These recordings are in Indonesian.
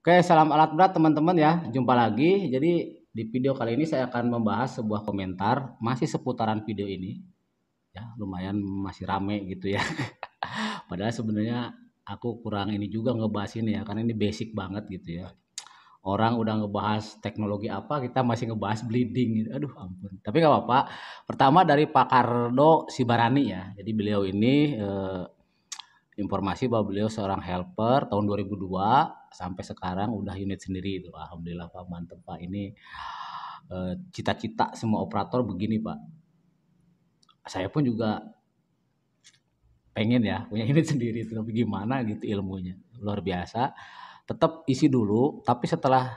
Oke, salam alat berat teman-teman ya. Jumpa lagi. Jadi di video kali ini saya akan membahas sebuah komentar masih seputaran video ini. Ya, lumayan masih rame gitu ya. Padahal sebenarnya aku kurang ini juga ngebahas ini ya karena ini basic banget gitu ya. Orang udah ngebahas teknologi apa, kita masih ngebahas bleeding. Gitu. Aduh ampun. Tapi gak apa-apa. Pertama dari Pak Kardo Sibarani ya. Jadi beliau ini eh, informasi bahwa beliau seorang helper tahun 2002 sampai sekarang udah unit sendiri itu alhamdulillah pak mantep pak ini eh, cita-cita uh, semua operator begini pak saya pun juga pengen ya punya unit sendiri tapi gimana gitu ilmunya luar biasa tetap isi dulu tapi setelah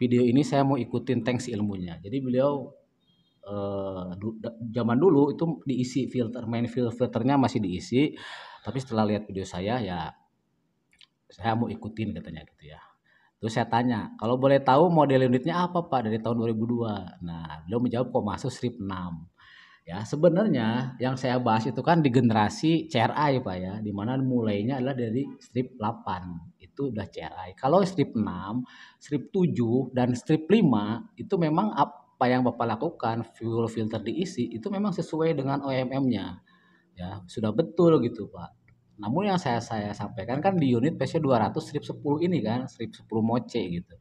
video ini saya mau ikutin thanks ilmunya jadi beliau uh, zaman dulu itu diisi filter main filternya masih diisi tapi setelah lihat video saya ya saya mau ikutin katanya gitu ya terus saya tanya kalau boleh tahu model unitnya apa pak dari tahun 2002 nah beliau menjawab kok masuk strip 6 ya sebenarnya yang saya bahas itu kan di generasi CRI pak ya dimana mulainya adalah dari strip 8 itu udah CRI kalau strip 6 strip 7 dan strip 5 itu memang apa yang bapak lakukan fuel filter diisi itu memang sesuai dengan OMM-nya ya sudah betul gitu pak namun yang saya saya sampaikan kan di unit PC 200 strip 10 ini kan strip 10 moce gitu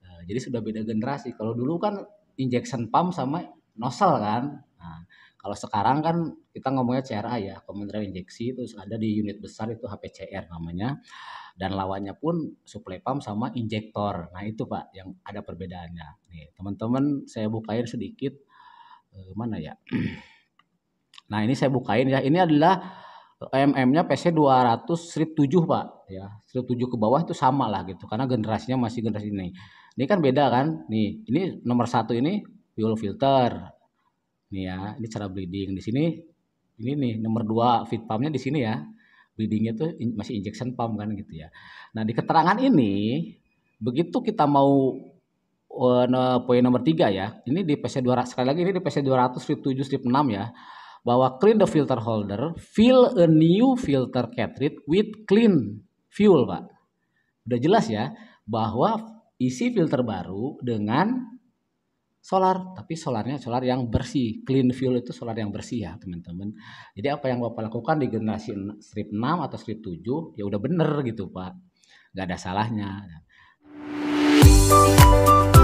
e, jadi sudah beda generasi kalau dulu kan injection pump sama nozzle kan nah, kalau sekarang kan kita ngomongnya CRA ya komentar injeksi itu ada di unit besar itu HPCR namanya dan lawannya pun supply pump sama injektor nah itu pak yang ada perbedaannya nih teman-teman saya bukain sedikit eh, mana ya Nah, ini saya bukain ya. Ini adalah eh, MM-nya PC 200 strip 7, Pak, ya. Strip 7 ke bawah itu sama lah gitu karena generasinya masih generasi ini. Ini kan beda kan? Nih, ini nomor satu ini fuel filter. Nih ya, ini cara bleeding. Di sini ini nih nomor dua fit pumpnya di sini ya. Bleedingnya itu in, masih injection pump kan gitu ya. Nah, di keterangan ini begitu kita mau uh, poin nomor tiga ya. Ini di PC 200 sekali lagi ini di PC 200 strip 7 strip 6 ya bahwa clean the filter holder, fill a new filter cartridge with clean fuel, Pak. Udah jelas ya bahwa isi filter baru dengan solar, tapi solarnya solar yang bersih. Clean fuel itu solar yang bersih ya, teman-teman. Jadi apa yang Bapak lakukan di generasi strip 6 atau strip 7 ya udah bener gitu, Pak. Gak ada salahnya. Thank you